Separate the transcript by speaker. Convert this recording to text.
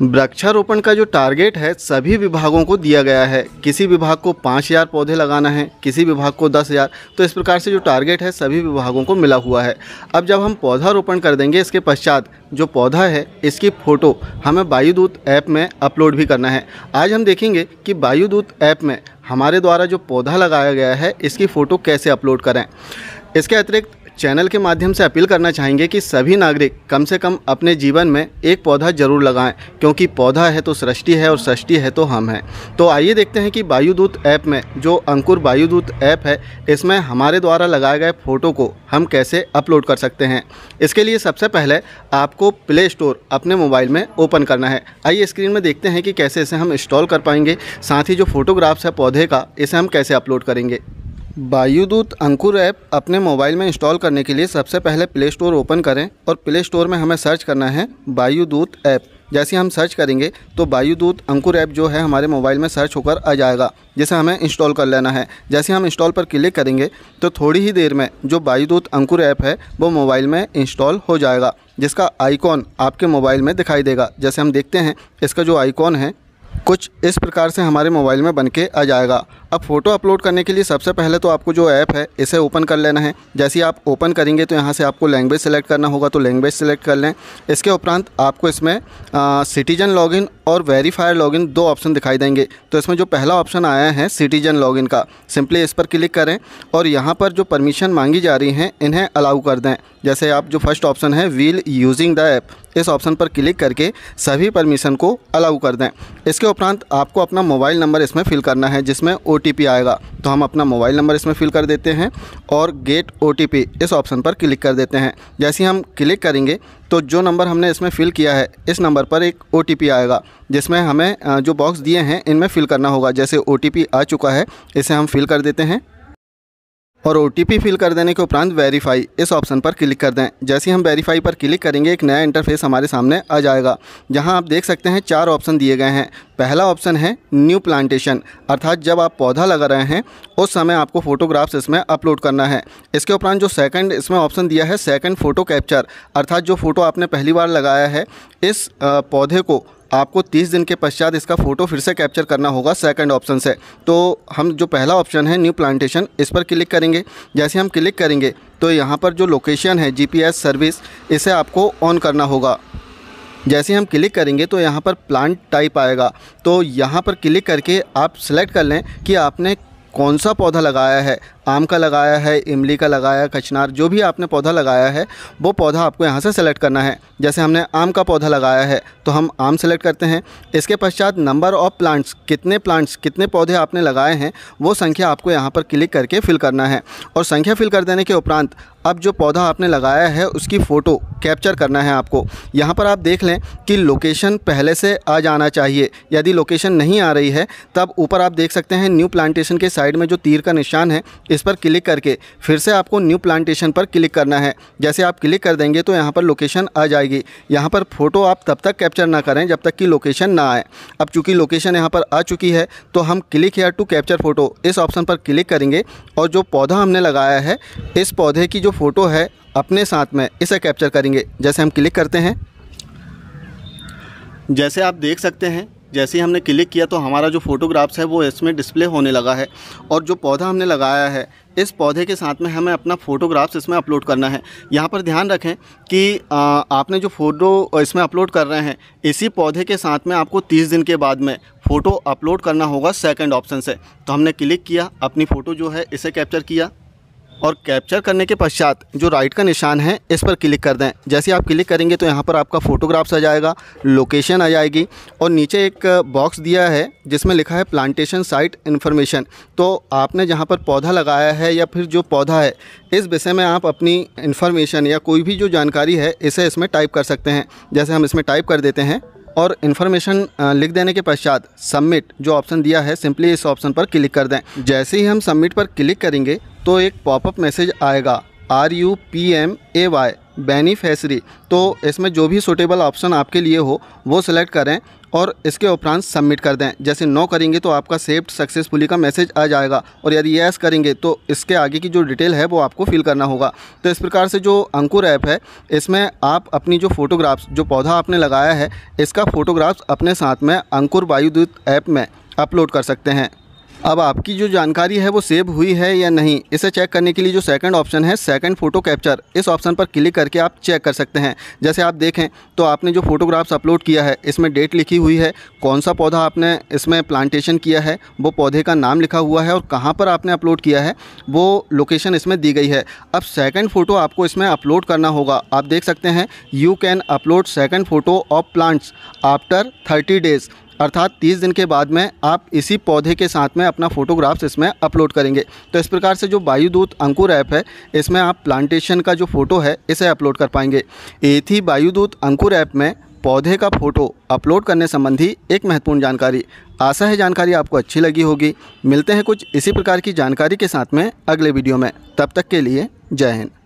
Speaker 1: वृक्षारोपण का जो टारगेट है सभी विभागों को दिया गया है किसी विभाग को पाँच हज़ार पौधे लगाना है किसी विभाग को दस हज़ार तो इस प्रकार से जो टारगेट है सभी विभागों को मिला हुआ है अब जब हम पौधा रोपण कर देंगे इसके पश्चात जो पौधा है इसकी फ़ोटो हमें वायुदूत ऐप में अपलोड भी करना है आज हम देखेंगे कि वायुदूत ऐप में हमारे द्वारा जो पौधा लगाया गया है इसकी फ़ोटो कैसे अपलोड करें इसके अतिरिक्त चैनल के माध्यम से अपील करना चाहेंगे कि सभी नागरिक कम से कम अपने जीवन में एक पौधा जरूर लगाएं क्योंकि पौधा है तो सृष्टि है और सृष्टि है तो हम हैं तो आइए देखते हैं कि वायुदूत ऐप में जो अंकुर वायुदूत ऐप है इसमें हमारे द्वारा लगाए गए फ़ोटो को हम कैसे अपलोड कर सकते हैं इसके लिए सबसे पहले आपको प्ले स्टोर अपने मोबाइल में ओपन करना है आइए स्क्रीन में देखते हैं कि कैसे इसे हम इंस्टॉल कर पाएंगे साथ ही जो फोटोग्राफ्स है पौधे का इसे हम कैसे अपलोड करेंगे वायुदूत अंकुर ऐप अपने मोबाइल में इंस्टॉल करने के लिए सबसे पहले प्ले स्टोर ओपन करें और प्ले स्टोर में हमें सर्च करना है वायुदूत ऐप जैसे हम सर्च करेंगे तो वायुदूत अंकुर ऐप जो है हमारे मोबाइल में सर्च होकर आ जाएगा जिसे हमें इंस्टॉल कर लेना है जैसे हम इंस्टॉल पर क्लिक करेंगे तो थोड़ी ही देर में जो वायुदूत अंकुर ऐप है वो मोबाइल में इंस्टॉल हो जाएगा जिसका आइकॉन आपके मोबाइल में दिखाई देगा जैसे हम देखते हैं इसका जो आइकॉन है कुछ इस प्रकार से हमारे मोबाइल में बन के आ जाएगा अब फ़ोटो अपलोड करने के लिए सबसे पहले तो आपको जो ऐप है इसे ओपन कर लेना है जैसे आप ओपन करेंगे तो यहाँ से आपको लैंग्वेज सेलेक्ट करना होगा तो लैंग्वेज सेलेक्ट कर लें इसके उपरांत आपको इसमें सिटीजन लॉगिन और वेरीफायर लॉगिन दो ऑप्शन दिखाई देंगे तो इसमें जो पहला ऑप्शन आया है सिटीजन लॉगिन का सिंपली इस पर क्लिक करें और यहाँ पर जो परमिशन मांगी जा रही हैं इन्हें अलाउ कर दें जैसे आप जो फर्स्ट ऑप्शन है वील यूजिंग द ऐप इस ऑप्शन पर क्लिक करके सभी परमिशन को अलाउ कर दें इसके उपरांत आपको अपना मोबाइल नंबर इसमें फिल करना है जिसमें ओ आएगा तो हम अपना मोबाइल नंबर इसमें फिल कर देते हैं और गेट ओ इस ऑप्शन पर क्लिक कर देते हैं जैसे हम क्लिक करेंगे तो जो नंबर हमने इसमें फ़िल किया है इस नंबर पर एक ओ आएगा जिसमें हमें जो बॉक्स दिए हैं इनमें फ़िल करना होगा जैसे ओ आ चुका है इसे हम फिल कर देते हैं और ओ फिल कर देने के उपरांत वेरीफाई इस ऑप्शन पर क्लिक कर दें जैसे हम वेरीफाई पर क्लिक करेंगे एक नया इंटरफेस हमारे सामने आ जाएगा जहां आप देख सकते हैं चार ऑप्शन दिए गए हैं पहला ऑप्शन है न्यू प्लांटेशन अर्थात जब आप पौधा लगा रहे हैं उस समय आपको फोटोग्राफ्स इसमें अपलोड करना है इसके उपरांत जो सेकंड इसमें ऑप्शन दिया है सेकंड फ़ोटो कैप्चर अर्थात जो फ़ोटो आपने पहली बार लगाया है इस पौधे को आपको 30 दिन के पश्चात इसका फ़ोटो फिर से कैप्चर करना होगा सेकंड ऑप्शन से तो हम जो पहला ऑप्शन है न्यू प्लांटेशन इस पर क्लिक करेंगे जैसे हम क्लिक करेंगे तो यहाँ पर जो लोकेशन है जीपीएस सर्विस इसे आपको ऑन करना होगा जैसे हम क्लिक करेंगे तो यहाँ पर प्लांट टाइप आएगा तो यहाँ पर क्लिक करके आप सेलेक्ट कर लें कि आपने कौन सा पौधा लगाया है आम का लगाया है इमली का लगाया कचनार जो भी आपने पौधा लगाया है वो पौधा आपको यहाँ से सेलेक्ट करना है जैसे हमने आम का पौधा लगाया है तो हम आम सेलेक्ट करते हैं इसके पश्चात नंबर ऑफ़ प्लांट्स कितने प्लांट्स कितने पौधे आपने लगाए हैं वो संख्या आपको यहाँ पर क्लिक करके फिल करना है और संख्या फिल कर देने के उपरांत अब जो पौधा आपने लगाया है उसकी फ़ोटो कैप्चर करना है आपको यहाँ पर आप देख लें कि लोकेशन पहले से आ जाना चाहिए यदि लोकेशन नहीं आ रही है तब ऊपर आप देख सकते हैं न्यू प्लांटेशन के साइड में जो तीर का निशान है इस पर क्लिक करके फिर से आपको न्यू प्लांटेशन पर क्लिक करना है जैसे आप क्लिक कर देंगे तो यहाँ पर लोकेशन आ जाएगी यहाँ पर फ़ोटो आप तब तक कैप्चर ना करें जब तक कि लोकेशन ना आए अब चूँकि लोकेशन यहाँ पर आ चुकी है तो हम click here to capture photo इस ऑप्शन पर क्लिक करेंगे और जो पौधा हमने लगाया है इस पौधे की जो फ़ोटो है अपने साथ में इसे कैप्चर करेंगे जैसे हम क्लिक करते हैं जैसे आप देख सकते हैं जैसे ही हमने क्लिक किया तो हमारा जो फ़ोटोग्राफ्स है वो इसमें डिस्प्ले होने लगा है और जो पौधा हमने लगाया है इस पौधे के साथ में हमें अपना फ़ोटोग्राफ्स इसमें अपलोड करना है यहाँ पर ध्यान रखें कि आपने जो फ़ोटो इसमें अपलोड कर रहे हैं इसी पौधे के साथ में आपको 30 दिन के बाद में फ़ोटो अपलोड करना होगा सेकंड ऑप्शन से तो हमने क्लिक किया अपनी फ़ोटो जो है इसे कैप्चर किया और कैप्चर करने के पश्चात जो राइट का निशान है इस पर क्लिक कर दें जैसे आप क्लिक करेंगे तो यहाँ पर आपका फ़ोटोग्राफ्स आ जाएगा लोकेशन आ जाएगी और नीचे एक बॉक्स दिया है जिसमें लिखा है प्लांटेशन साइट इन्फॉर्मेशन तो आपने जहाँ पर पौधा लगाया है या फिर जो पौधा है इस विषय में आप अपनी इन्फॉर्मेशन या कोई भी जो जानकारी है इसे इसमें टाइप कर सकते हैं जैसे हम इसमें टाइप कर देते हैं और इन्फॉर्मेशन लिख देने के पश्चात सबमिट जो ऑप्शन दिया है सिंपली इस ऑप्शन पर क्लिक कर दें जैसे ही हम सबमिट पर क्लिक करेंगे तो एक पॉपअप मैसेज आएगा are you P M A Y beneficiary तो इसमें जो भी सूटेबल ऑप्शन आपके लिए हो वो सिलेक्ट करें और इसके उपरांत सबमिट कर दें जैसे नो करेंगे तो आपका सेफ्ट सक्सेसफुली का मैसेज आ जाएगा और यदि यस करेंगे तो इसके आगे की जो डिटेल है वो आपको फिल करना होगा तो इस प्रकार से जो अंकुर ऐप है इसमें आप अपनी जो फ़ोटोग्राफ्स जो पौधा आपने लगाया है इसका फ़ोटोग्राफ्स अपने साथ में अंकुर वायुदूत ऐप में अपलोड कर सकते हैं अब आपकी जो जानकारी है वो सेव हुई है या नहीं इसे चेक करने के लिए जो सेकंड ऑप्शन है सेकंड फ़ोटो कैप्चर इस ऑप्शन पर क्लिक करके आप चेक कर सकते हैं जैसे आप देखें तो आपने जो फोटोग्राफ्स अपलोड किया है इसमें डेट लिखी हुई है कौन सा पौधा आपने इसमें प्लांटेशन किया है वो पौधे का नाम लिखा हुआ है और कहाँ पर आपने अपलोड किया है वो लोकेशन इसमें दी गई है अब सेकेंड फ़ोटो आपको इसमें अपलोड करना होगा आप देख सकते हैं you can upload second photo of plants after thirty days अर्थात तीस दिन के बाद में आप इसी पौधे के साथ में अपना फ़ोटोग्राफ्स इसमें अपलोड करेंगे तो इस प्रकार से जो वायुदूत अंकुर ऐप है इसमें आप प्लांटेशन का जो फ़ोटो है इसे अपलोड कर पाएंगे एथी वायुदूत अंकुर ऐप में पौधे का फ़ोटो अपलोड करने संबंधी एक महत्वपूर्ण जानकारी आशा है जानकारी आपको अच्छी लगी होगी मिलते हैं कुछ इसी प्रकार की जानकारी के साथ में अगले वीडियो में तब तक के लिए जय हिंद